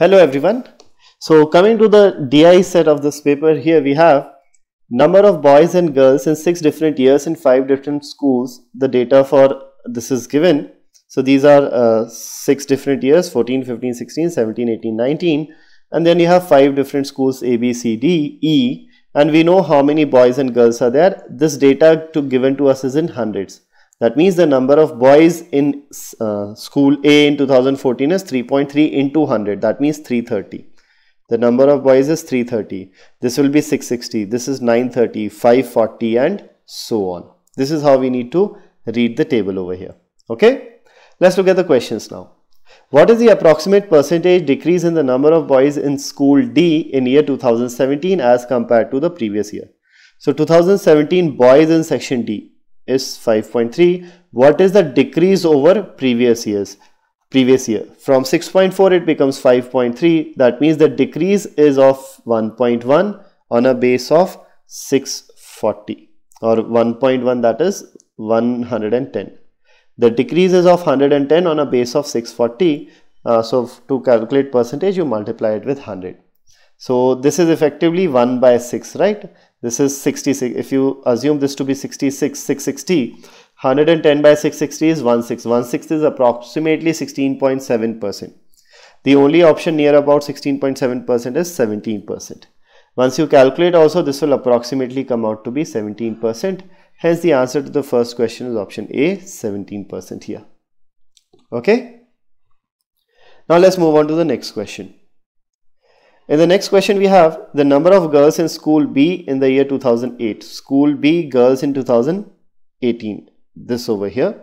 Hello everyone. So coming to the DI set of this paper here we have number of boys and girls in six different years in five different schools. The data for this is given. So these are uh, six different years 14, 15, 16, 17, 18, 19 and then you have five different schools A, B, C, D, E and we know how many boys and girls are there. This data to given to us is in hundreds. That means the number of boys in uh, school A in 2014 is 3.3 into 100. That means 330. The number of boys is 330. This will be 660. This is 930, 540 and so on. This is how we need to read the table over here. Okay. Let's look at the questions now. What is the approximate percentage decrease in the number of boys in school D in year 2017 as compared to the previous year? So 2017 boys in section D is 5.3 what is the decrease over previous years previous year from 6.4 it becomes 5.3 that means the decrease is of 1.1 on a base of 640 or 1.1 that is 110 the decrease is of 110 on a base of 640 uh, so to calculate percentage you multiply it with 100 so this is effectively 1 by 6 right this is 66. If you assume this to be 66, 660, 110 by 660 is 16. 16 is approximately 16.7%. The only option near about 16.7% is 17%. Once you calculate also, this will approximately come out to be 17%. Hence, the answer to the first question is option A, 17% here. Okay. Now, let's move on to the next question. In the next question we have the number of girls in school B in the year 2008. School B girls in 2018. This over here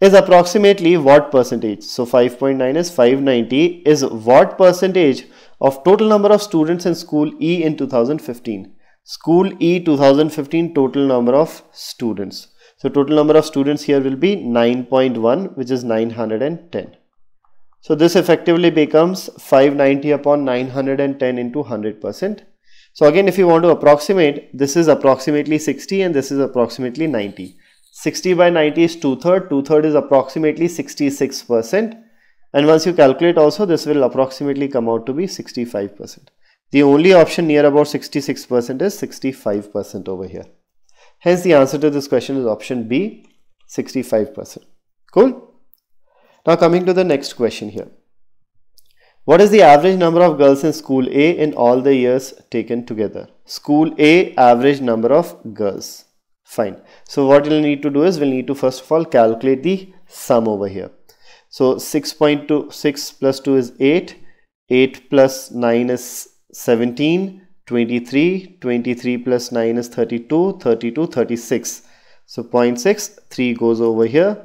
is approximately what percentage? So 5.9 is 590 is what percentage of total number of students in school E in 2015? School E 2015 total number of students. So total number of students here will be 9.1 which is 910. So this effectively becomes 590 upon 910 into 100%. So again, if you want to approximate, this is approximately 60 and this is approximately 90. 60 by 90 is 2/3. 2 third is approximately 66%. And once you calculate also, this will approximately come out to be 65%. The only option near about 66% is 65% over here. Hence, the answer to this question is option B, 65%. Cool? Now coming to the next question here. What is the average number of girls in school A in all the years taken together? School A average number of girls. Fine. So what you'll need to do is we'll need to first of all calculate the sum over here. So 6.2, 6 plus 2 is 8, 8 plus 9 is 17, 23, 23 plus 9 is 32, 32, 36. So 0.6, 3 goes over here,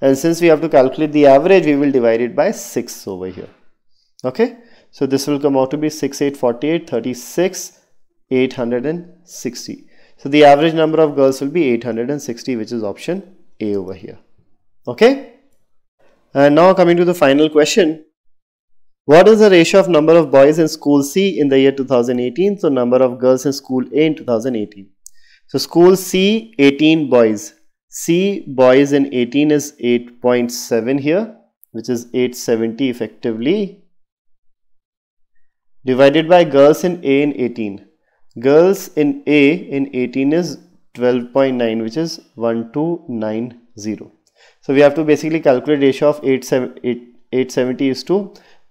and since we have to calculate the average we will divide it by 6 over here okay so this will come out to be 6848 36 860 so the average number of girls will be 860 which is option A over here okay and now coming to the final question what is the ratio of number of boys in school C in the year 2018 so number of girls in school A in 2018 so school C 18 boys C boys in 18 is 8.7 here which is 870 effectively divided by girls in A in 18. Girls in A in 18 is 12.9 which is 1290. So we have to basically calculate ratio of 870 is to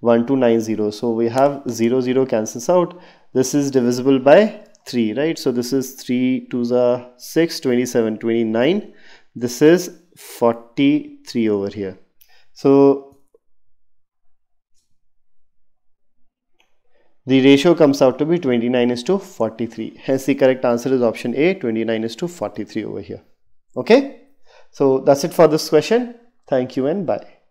1290. So we have 0 0 cancels out. This is divisible by 3 right. So this is 3 to the 6 27 29 this is 43 over here so the ratio comes out to be 29 is to 43 hence the correct answer is option a 29 is to 43 over here okay so that's it for this question thank you and bye